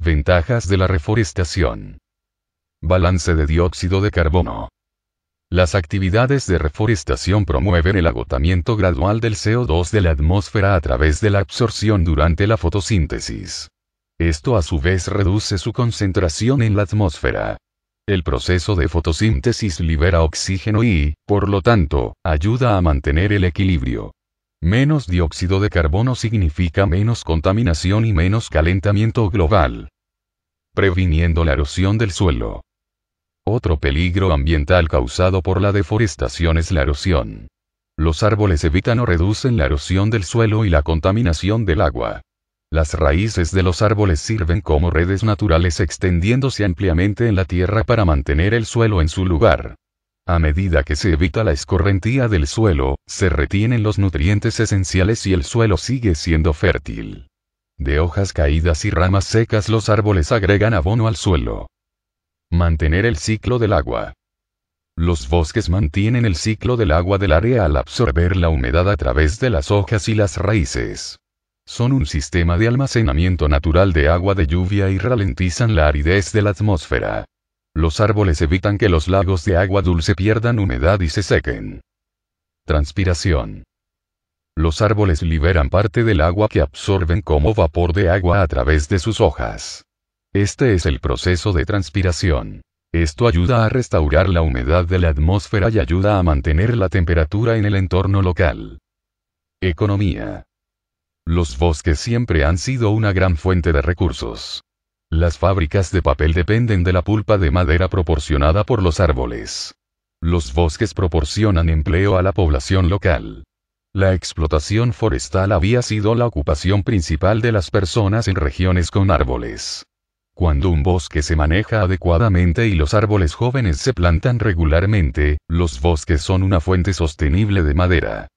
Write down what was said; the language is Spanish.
Ventajas de la reforestación. Balance de dióxido de carbono. Las actividades de reforestación promueven el agotamiento gradual del CO2 de la atmósfera a través de la absorción durante la fotosíntesis. Esto a su vez reduce su concentración en la atmósfera. El proceso de fotosíntesis libera oxígeno y, por lo tanto, ayuda a mantener el equilibrio. Menos dióxido de carbono significa menos contaminación y menos calentamiento global. Previniendo la erosión del suelo. Otro peligro ambiental causado por la deforestación es la erosión. Los árboles evitan o reducen la erosión del suelo y la contaminación del agua. Las raíces de los árboles sirven como redes naturales extendiéndose ampliamente en la tierra para mantener el suelo en su lugar. A medida que se evita la escorrentía del suelo, se retienen los nutrientes esenciales y el suelo sigue siendo fértil. De hojas caídas y ramas secas los árboles agregan abono al suelo. Mantener el ciclo del agua. Los bosques mantienen el ciclo del agua del área al absorber la humedad a través de las hojas y las raíces. Son un sistema de almacenamiento natural de agua de lluvia y ralentizan la aridez de la atmósfera. Los árboles evitan que los lagos de agua dulce pierdan humedad y se sequen. Transpiración. Los árboles liberan parte del agua que absorben como vapor de agua a través de sus hojas. Este es el proceso de transpiración. Esto ayuda a restaurar la humedad de la atmósfera y ayuda a mantener la temperatura en el entorno local. Economía. Los bosques siempre han sido una gran fuente de recursos. Las fábricas de papel dependen de la pulpa de madera proporcionada por los árboles. Los bosques proporcionan empleo a la población local. La explotación forestal había sido la ocupación principal de las personas en regiones con árboles. Cuando un bosque se maneja adecuadamente y los árboles jóvenes se plantan regularmente, los bosques son una fuente sostenible de madera.